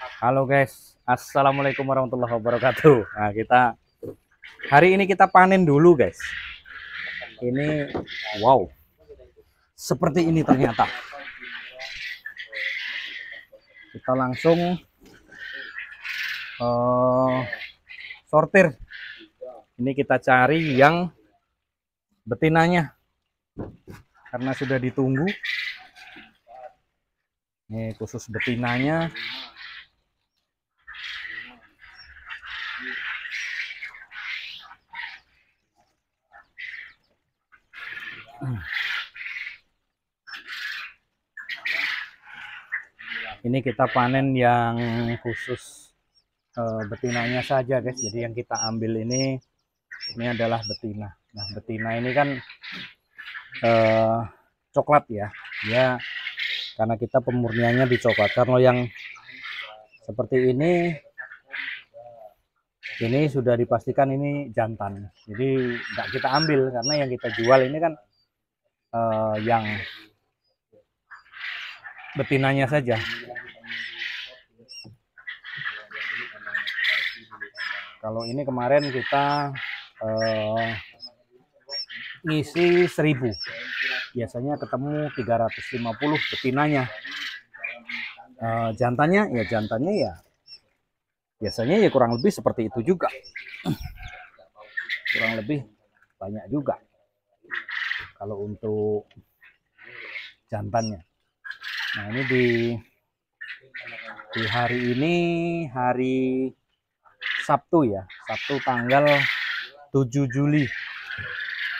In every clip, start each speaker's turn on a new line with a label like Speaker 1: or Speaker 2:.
Speaker 1: Halo guys, assalamualaikum warahmatullahi wabarakatuh. Nah kita hari ini kita panen dulu guys. Ini wow, seperti ini ternyata. Kita langsung uh, sortir. Ini kita cari yang betinanya karena sudah ditunggu. Ini khusus betinanya ini kita panen yang khusus e, betinanya saja guys jadi yang kita ambil ini ini adalah betina nah betina ini kan e, coklat ya ya karena kita pemurniannya di coklat kalau yang seperti ini ini sudah dipastikan ini jantan jadi nggak kita ambil karena yang kita jual ini kan uh, yang betinanya saja. Kalau ini kemarin kita uh, ngisi 1000. Biasanya ketemu 350 betinanya. Uh, eh, jantannya ya jantannya ya biasanya ya kurang lebih seperti itu juga. kurang lebih banyak juga kalau untuk jantannya nah ini di di hari ini hari Sabtu ya Sabtu tanggal 7 Juli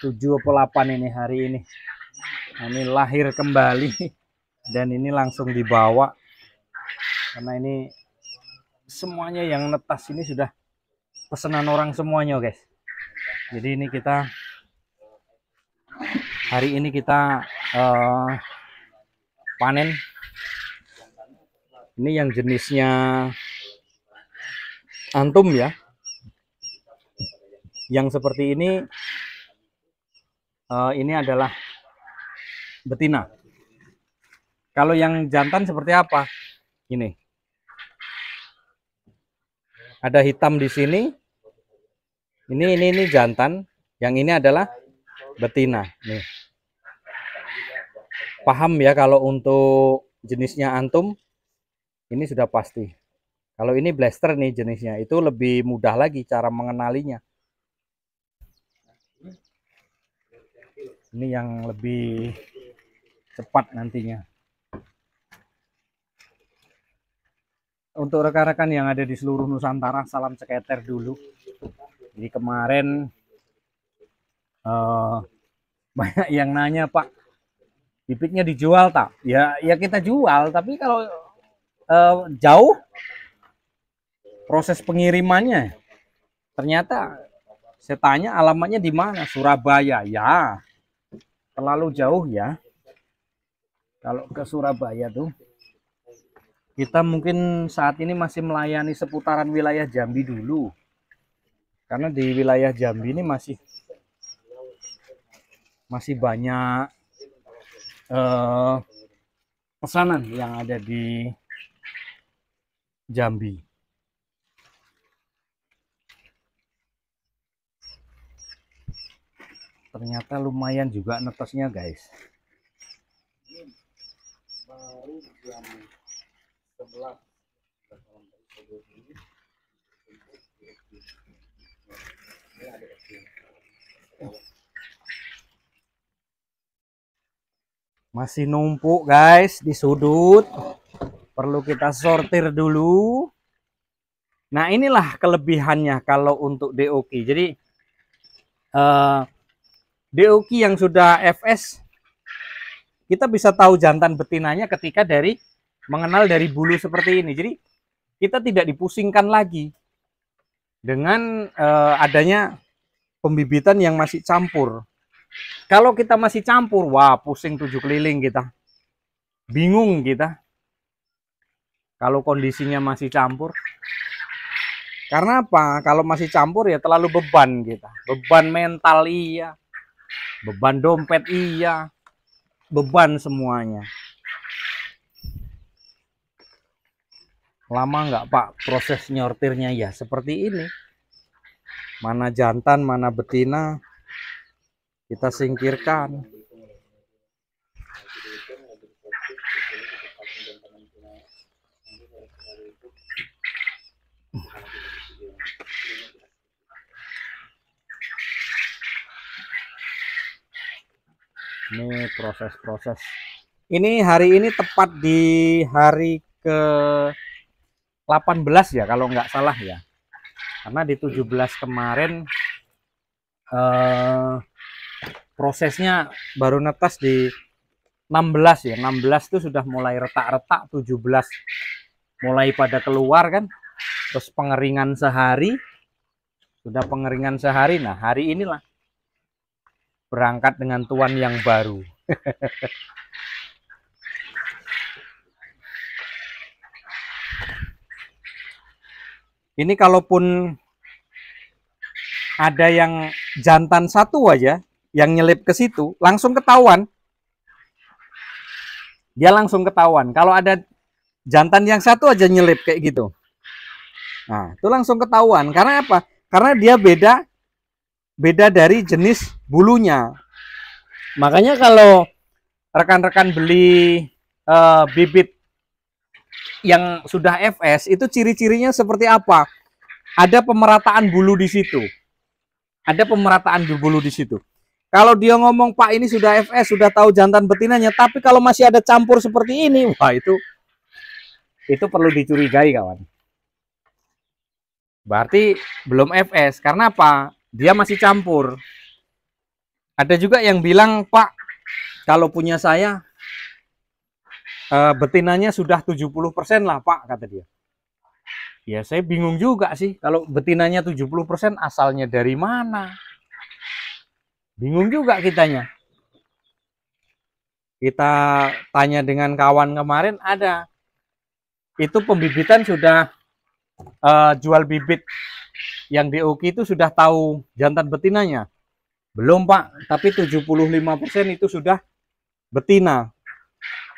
Speaker 1: 7 8 ini hari ini nah, ini lahir kembali dan ini langsung dibawa karena ini semuanya yang netas ini sudah pesanan orang semuanya guys jadi ini kita hari ini kita uh, panen ini yang jenisnya antum ya yang seperti ini uh, ini adalah betina kalau yang jantan seperti apa ini ada hitam di sini ini ini ini jantan yang ini adalah betina nih paham ya kalau untuk jenisnya antum ini sudah pasti. Kalau ini blaster nih jenisnya itu lebih mudah lagi cara mengenalinya. Ini yang lebih cepat nantinya. Untuk rekan-rekan yang ada di seluruh Nusantara, salam seketer dulu. Jadi kemarin uh, banyak yang nanya, Pak, bibitnya dijual tak ya ya kita jual tapi kalau eh, jauh proses pengirimannya ternyata saya tanya alamatnya di mana Surabaya ya terlalu jauh ya kalau ke Surabaya tuh kita mungkin saat ini masih melayani seputaran wilayah Jambi dulu karena di wilayah Jambi ini masih masih banyak Eh, pesanan yang ada di Jambi. Ternyata lumayan juga netesnya guys. baru masih numpuk guys di sudut perlu kita sortir dulu nah inilah kelebihannya kalau untuk DOK jadi uh, eh, DOK yang sudah fs kita bisa tahu jantan betinanya ketika dari mengenal dari bulu seperti ini jadi kita tidak dipusingkan lagi dengan uh, adanya pembibitan yang masih campur kalau kita masih campur, wah pusing tujuh keliling kita. Bingung kita. Kalau kondisinya masih campur. Karena apa? Kalau masih campur ya terlalu beban kita. Beban mental iya. Beban dompet iya. Beban semuanya. Lama nggak Pak proses nyortirnya? Ya seperti ini. Mana jantan, mana betina, kita singkirkan ini proses-proses ini hari ini tepat di hari ke 18 ya kalau nggak salah ya karena di 17 kemarin eh, prosesnya baru netas di 16 ya 16 itu sudah mulai retak-retak 17 mulai pada keluar kan terus pengeringan sehari sudah pengeringan sehari nah hari inilah berangkat dengan tuan yang baru ini kalaupun ada yang jantan satu aja yang nyelip ke situ langsung ketahuan. Dia langsung ketahuan. Kalau ada jantan yang satu aja nyelip kayak gitu. Nah, itu langsung ketahuan. Karena apa? Karena dia beda beda dari jenis bulunya. Makanya kalau rekan-rekan beli uh, bibit yang sudah FS itu ciri-cirinya seperti apa? Ada pemerataan bulu di situ. Ada pemerataan bulu di situ. Kalau dia ngomong Pak ini sudah FS, sudah tahu jantan betinanya, tapi kalau masih ada campur seperti ini, wah itu itu perlu dicurigai kawan. Berarti belum FS. Karena apa? Dia masih campur. Ada juga yang bilang, "Pak, kalau punya saya eh, betinanya sudah 70% lah, Pak," kata dia. Ya, saya bingung juga sih kalau betinanya 70% asalnya dari mana? bingung juga kitanya kita tanya dengan kawan kemarin ada itu pembibitan sudah uh, jual bibit yang di Oki itu sudah tahu jantan betinanya belum Pak tapi 75% itu sudah betina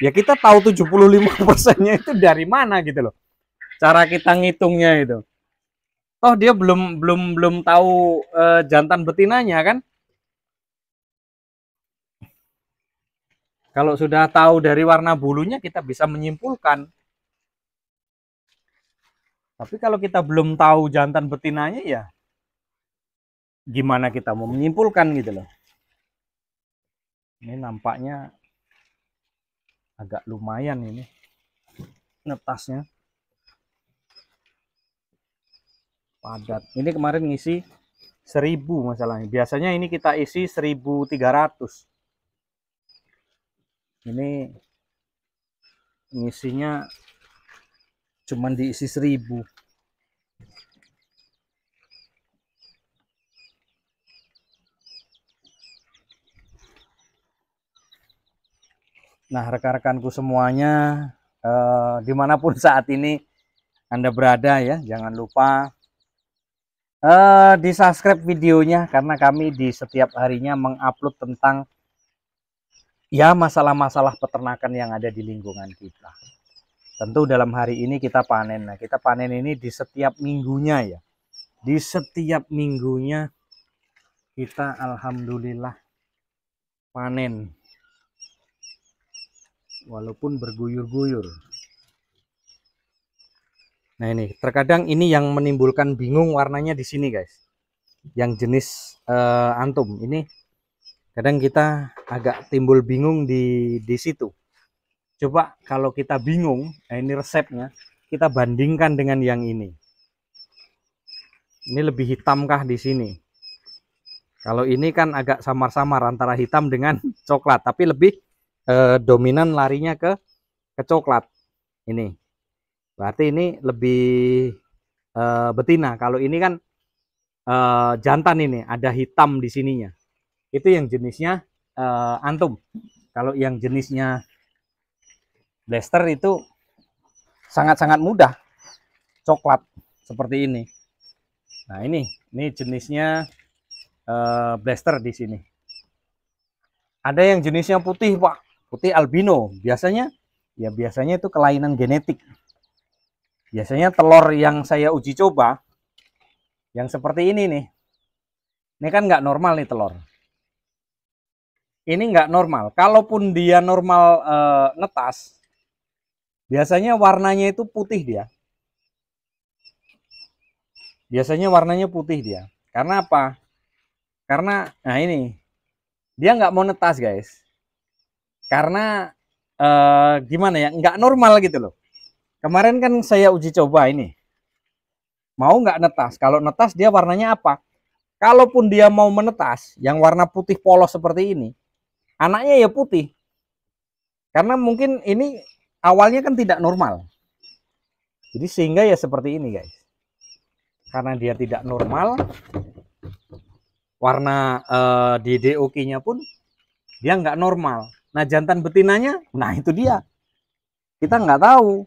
Speaker 1: ya kita tahu 75% nya itu dari mana gitu loh cara kita ngitungnya itu toh dia belum belum belum tahu uh, jantan betinanya kan Kalau sudah tahu dari warna bulunya kita bisa menyimpulkan. Tapi kalau kita belum tahu jantan betinanya ya gimana kita mau menyimpulkan gitu loh. Ini nampaknya agak lumayan ini netasnya. Padat. Ini kemarin ngisi 1000 masalahnya. Biasanya ini kita isi 1300 ini ngisinya cuman diisi seribu Nah, rekan-rekanku semuanya, eh, dimanapun saat ini Anda berada ya, jangan lupa eh, di subscribe videonya karena kami di setiap harinya mengupload tentang ya masalah-masalah peternakan yang ada di lingkungan kita. Tentu dalam hari ini kita panen. Nah, kita panen ini di setiap minggunya ya. Di setiap minggunya kita alhamdulillah panen. Walaupun berguyur-guyur. Nah, ini terkadang ini yang menimbulkan bingung warnanya di sini, guys. Yang jenis uh, antum ini kadang kita agak timbul bingung di di situ coba kalau kita bingung nah ini resepnya kita bandingkan dengan yang ini ini lebih hitamkah di sini kalau ini kan agak samar-samar antara hitam dengan coklat, tapi lebih eh, dominan larinya ke ke coklat. Ini. Berarti ini lebih eh, betina. Kalau ini kan eh, jantan ini, ada hitam di sininya itu yang jenisnya uh, antum kalau yang jenisnya blaster itu sangat-sangat mudah coklat seperti ini nah ini ini jenisnya uh, blaster di sini ada yang jenisnya putih pak putih albino biasanya ya biasanya itu kelainan genetik biasanya telur yang saya uji coba yang seperti ini nih ini kan nggak normal nih telur ini nggak normal. Kalaupun dia normal e, netas, biasanya warnanya itu putih dia. Biasanya warnanya putih dia. Karena apa? Karena, nah ini, dia nggak mau netas guys. Karena e, gimana ya, nggak normal gitu loh. Kemarin kan saya uji coba ini. Mau nggak netas? Kalau netas dia warnanya apa? kalaupun dia mau menetas yang warna putih polos seperti ini, Anaknya ya putih. Karena mungkin ini awalnya kan tidak normal. Jadi sehingga ya seperti ini guys. Karena dia tidak normal, warna uh, eh, di DOK-nya pun dia nggak normal. Nah jantan betinanya, nah itu dia. Kita nggak tahu.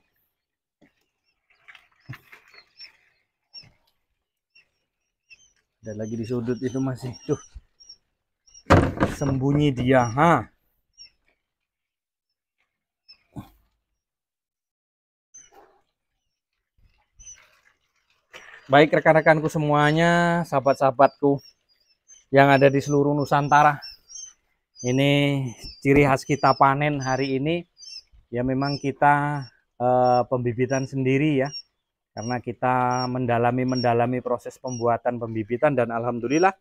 Speaker 1: Ada lagi di sudut itu masih. Tuh, sembunyi dia ha baik rekan-rekanku semuanya sahabat-sahabatku yang ada di seluruh Nusantara ini ciri khas kita panen hari ini ya memang kita eh, pembibitan sendiri ya karena kita mendalami-mendalami proses pembuatan pembibitan dan Alhamdulillah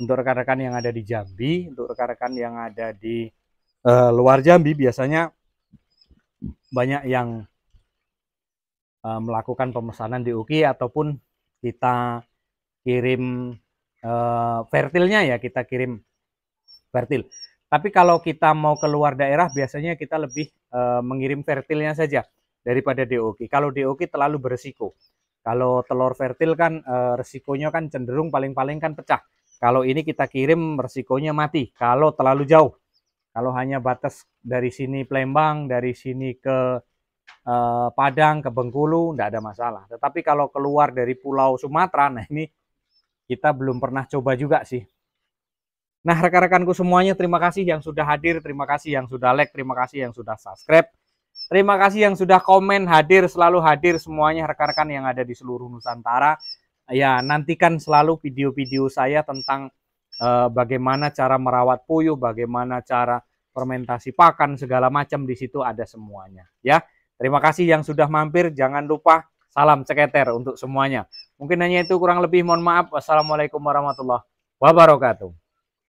Speaker 1: untuk rekan-rekan yang ada di Jambi, untuk rekan-rekan yang ada di uh, luar Jambi biasanya banyak yang uh, melakukan pemesanan di UKI ataupun kita kirim uh, fertilnya ya kita kirim fertil. Tapi kalau kita mau keluar daerah biasanya kita lebih uh, mengirim fertilnya saja daripada DOK. Kalau DOK terlalu beresiko. Kalau telur fertil kan uh, resikonya kan cenderung paling-paling kan pecah kalau ini kita kirim resikonya mati kalau terlalu jauh. Kalau hanya batas dari sini Palembang, dari sini ke eh, Padang, ke Bengkulu, tidak ada masalah. Tetapi kalau keluar dari Pulau Sumatera, nah ini kita belum pernah coba juga sih. Nah rekan-rekanku semuanya terima kasih yang sudah hadir, terima kasih yang sudah like, terima kasih yang sudah subscribe. Terima kasih yang sudah komen, hadir, selalu hadir semuanya rekan-rekan yang ada di seluruh Nusantara ya nantikan selalu video-video saya tentang eh, bagaimana cara merawat puyuh, bagaimana cara fermentasi pakan segala macam di situ ada semuanya ya. Terima kasih yang sudah mampir. Jangan lupa salam ceketer untuk semuanya. Mungkin hanya itu kurang lebih mohon maaf. Wassalamualaikum warahmatullahi wabarakatuh.